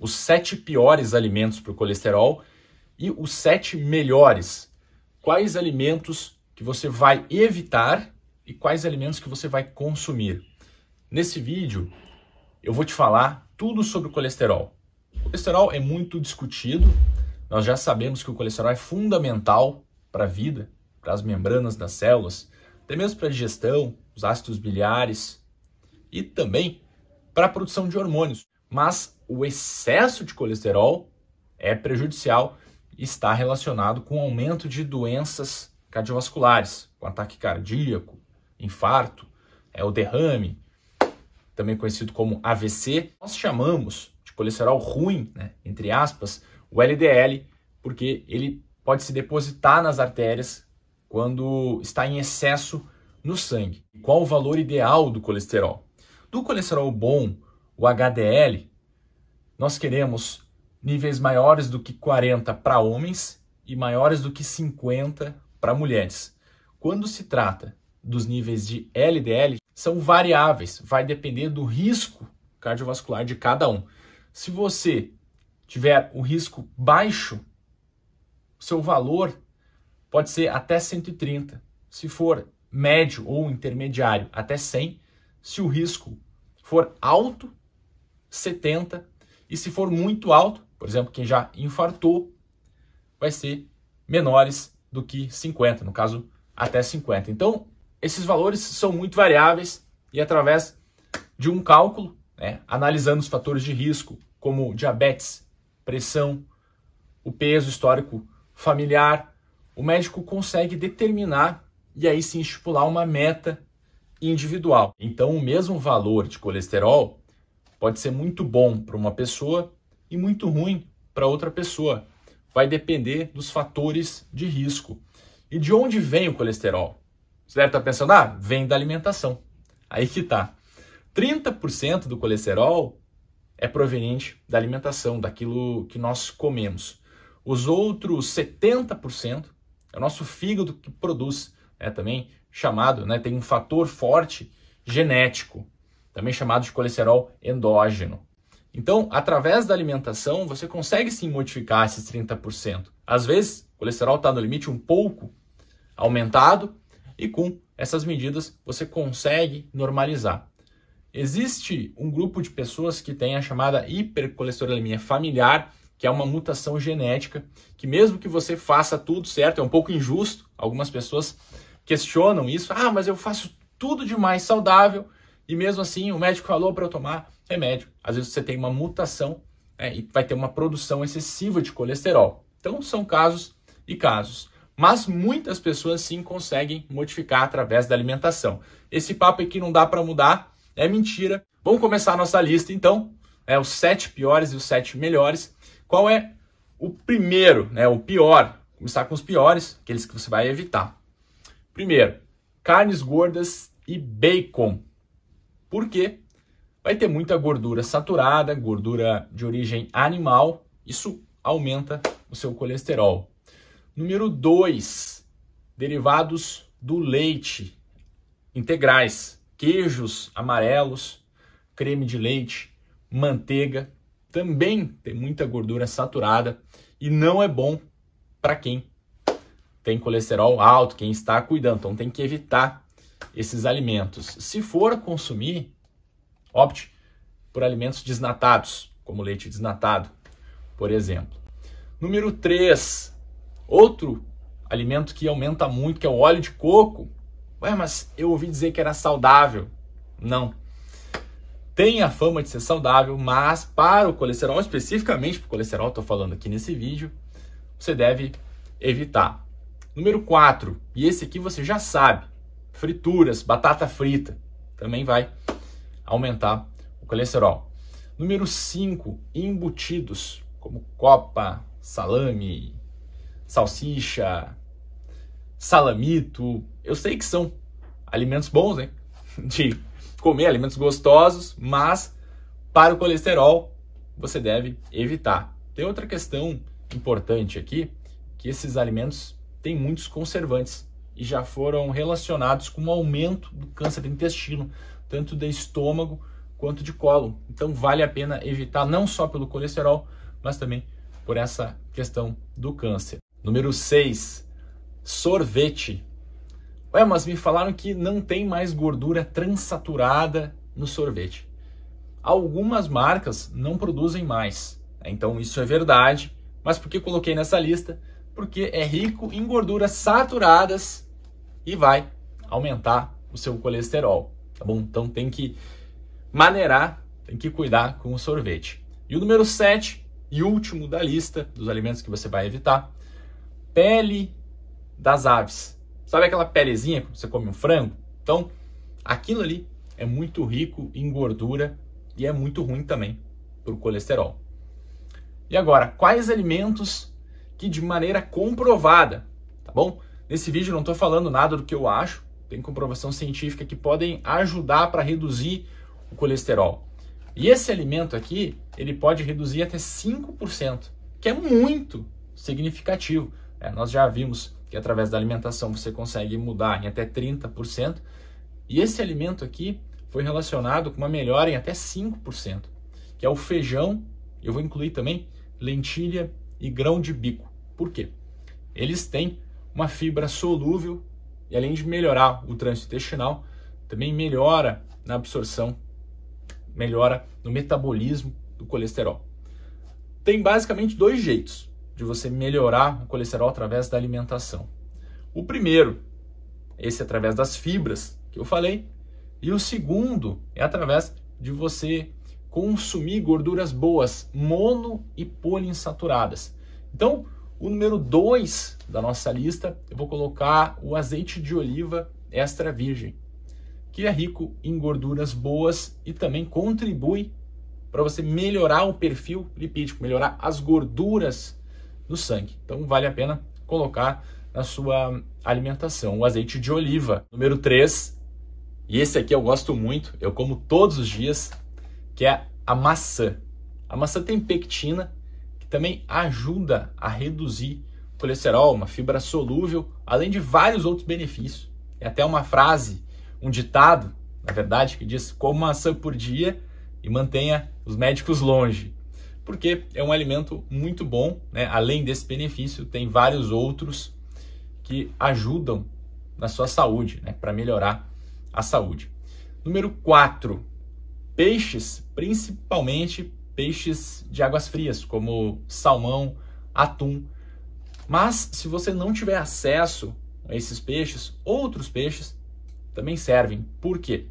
os sete piores alimentos para o colesterol e os sete melhores. Quais alimentos que você vai evitar e quais alimentos que você vai consumir. Nesse vídeo, eu vou te falar tudo sobre o colesterol. O colesterol é muito discutido, nós já sabemos que o colesterol é fundamental para a vida, para as membranas das células, até mesmo para a digestão, os ácidos biliares e também para a produção de hormônios mas o excesso de colesterol é prejudicial e está relacionado com o aumento de doenças cardiovasculares, com ataque cardíaco, infarto, é o derrame, também conhecido como AVC. Nós chamamos de colesterol ruim, né, entre aspas, o LDL, porque ele pode se depositar nas artérias quando está em excesso no sangue. Qual o valor ideal do colesterol? Do colesterol bom, o HDL, nós queremos níveis maiores do que 40 para homens e maiores do que 50 para mulheres. Quando se trata dos níveis de LDL, são variáveis, vai depender do risco cardiovascular de cada um. Se você tiver o risco baixo, seu valor pode ser até 130. Se for médio ou intermediário, até 100. Se o risco for alto, 70. E se for muito alto, por exemplo, quem já infartou, vai ser menores do que 50, no caso, até 50. Então, esses valores são muito variáveis e através de um cálculo, né, analisando os fatores de risco, como diabetes, pressão, o peso histórico familiar, o médico consegue determinar e aí sim estipular uma meta individual. Então, o mesmo valor de colesterol Pode ser muito bom para uma pessoa e muito ruim para outra pessoa. Vai depender dos fatores de risco. E de onde vem o colesterol? Você deve estar tá pensando, ah, vem da alimentação. Aí que tá. 30% do colesterol é proveniente da alimentação, daquilo que nós comemos. Os outros 70% é o nosso fígado que produz, é também chamado, né, tem um fator forte genético também chamado de colesterol endógeno. Então, através da alimentação, você consegue sim modificar esses 30%. Às vezes, o colesterol está no limite um pouco aumentado e com essas medidas você consegue normalizar. Existe um grupo de pessoas que tem a chamada hipercolesterolemia familiar, que é uma mutação genética, que mesmo que você faça tudo certo, é um pouco injusto. Algumas pessoas questionam isso. Ah, mas eu faço tudo demais saudável e mesmo assim o médico falou para eu tomar remédio. Às vezes você tem uma mutação né, e vai ter uma produção excessiva de colesterol. Então são casos e casos. Mas muitas pessoas sim conseguem modificar através da alimentação. Esse papo aqui não dá para mudar, é mentira. Vamos começar a nossa lista então, é, os sete piores e os sete melhores. Qual é o primeiro, né, o pior? Vou começar com os piores, aqueles que você vai evitar. Primeiro, carnes gordas e bacon porque vai ter muita gordura saturada, gordura de origem animal, isso aumenta o seu colesterol. Número 2, derivados do leite integrais, queijos amarelos, creme de leite, manteiga, também tem muita gordura saturada e não é bom para quem tem colesterol alto, quem está cuidando. Então tem que evitar esses alimentos. Se for consumir, opte por alimentos desnatados, como leite desnatado, por exemplo. Número 3, outro alimento que aumenta muito, que é o óleo de coco. Ué, mas eu ouvi dizer que era saudável. Não. Tem a fama de ser saudável, mas para o colesterol, especificamente para o colesterol, estou falando aqui nesse vídeo, você deve evitar. Número 4, e esse aqui você já sabe, frituras, batata frita, também vai aumentar o colesterol. Número 5, embutidos, como copa, salame, salsicha, salamito. Eu sei que são alimentos bons, hein? De comer alimentos gostosos, mas para o colesterol você deve evitar. Tem outra questão importante aqui, que esses alimentos têm muitos conservantes e já foram relacionados com o um aumento do câncer de intestino, tanto de estômago quanto de colo. Então vale a pena evitar não só pelo colesterol, mas também por essa questão do câncer. Número 6, sorvete. Ué, mas me falaram que não tem mais gordura transaturada no sorvete. Algumas marcas não produzem mais. Então isso é verdade, mas por que coloquei nessa lista? Porque é rico em gorduras saturadas e vai aumentar o seu colesterol, tá bom? Então tem que maneirar, tem que cuidar com o sorvete. E o número 7 e último da lista dos alimentos que você vai evitar, pele das aves. Sabe aquela pelezinha que você come um frango? Então, aquilo ali é muito rico em gordura e é muito ruim também para o colesterol. E agora, quais alimentos que de maneira comprovada, tá bom? Nesse vídeo não estou falando nada do que eu acho, tem comprovação científica que podem ajudar para reduzir o colesterol. E esse alimento aqui, ele pode reduzir até 5%, que é muito significativo. É, nós já vimos que através da alimentação você consegue mudar em até 30%, e esse alimento aqui foi relacionado com uma melhora em até 5%, que é o feijão, eu vou incluir também lentilha e grão de bico. Por quê? Eles têm uma fibra solúvel e além de melhorar o trânsito intestinal, também melhora na absorção, melhora no metabolismo do colesterol. Tem basicamente dois jeitos de você melhorar o colesterol através da alimentação. O primeiro, esse é através das fibras que eu falei, e o segundo é através de você consumir gorduras boas, mono e poliinsaturadas. Então, o número 2 da nossa lista, eu vou colocar o azeite de oliva extra virgem, que é rico em gorduras boas e também contribui para você melhorar o perfil lipídico, melhorar as gorduras no sangue. Então vale a pena colocar na sua alimentação o azeite de oliva. Número 3, e esse aqui eu gosto muito, eu como todos os dias, que é a maçã. A maçã tem pectina, também ajuda a reduzir colesterol, uma fibra solúvel, além de vários outros benefícios. É até uma frase, um ditado, na verdade, que diz: coma maçã por dia e mantenha os médicos longe. Porque é um alimento muito bom, né? além desse benefício, tem vários outros que ajudam na sua saúde, né? para melhorar a saúde. Número 4. Peixes, principalmente peixes de águas frias, como salmão, atum. Mas se você não tiver acesso a esses peixes, outros peixes também servem. Por quê?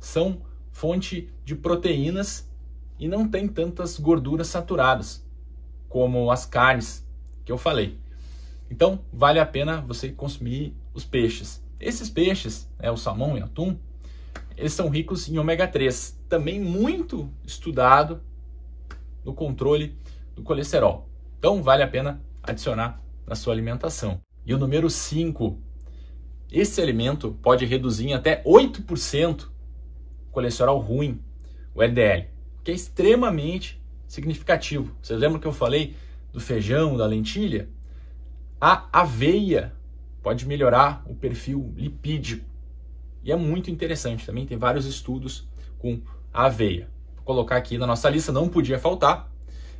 São fonte de proteínas e não tem tantas gorduras saturadas, como as carnes que eu falei. Então, vale a pena você consumir os peixes. Esses peixes, né, o salmão e o atum, eles são ricos em ômega 3, também muito estudado no controle do colesterol. Então vale a pena adicionar na sua alimentação. E o número 5, esse alimento pode reduzir em até 8% o colesterol ruim, o LDL, que é extremamente significativo. Vocês lembram que eu falei do feijão, da lentilha? A aveia pode melhorar o perfil lipídico. E é muito interessante também, tem vários estudos com a aveia colocar aqui na nossa lista, não podia faltar.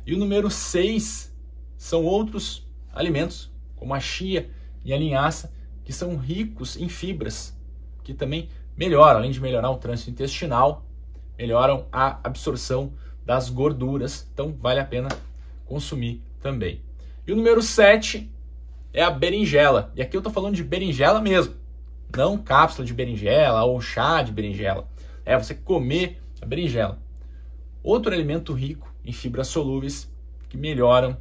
E o número 6 são outros alimentos, como a chia e a linhaça, que são ricos em fibras, que também melhoram, além de melhorar o trânsito intestinal, melhoram a absorção das gorduras, então vale a pena consumir também. E o número 7 é a berinjela. E aqui eu estou falando de berinjela mesmo, não cápsula de berinjela ou chá de berinjela. É você comer a berinjela. Outro elemento rico em fibras solúveis que melhoram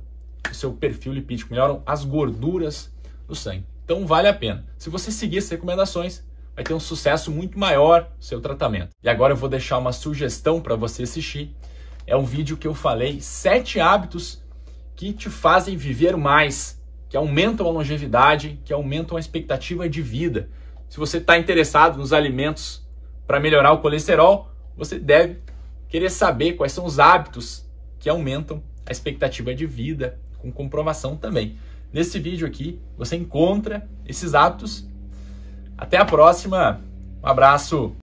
o seu perfil lipídico, melhoram as gorduras do sangue. Então vale a pena. Se você seguir essas recomendações, vai ter um sucesso muito maior no seu tratamento. E agora eu vou deixar uma sugestão para você assistir. É um vídeo que eu falei, sete hábitos que te fazem viver mais, que aumentam a longevidade, que aumentam a expectativa de vida. Se você está interessado nos alimentos para melhorar o colesterol, você deve Querer saber quais são os hábitos que aumentam a expectativa de vida, com comprovação também. Nesse vídeo aqui você encontra esses hábitos. Até a próxima. Um abraço.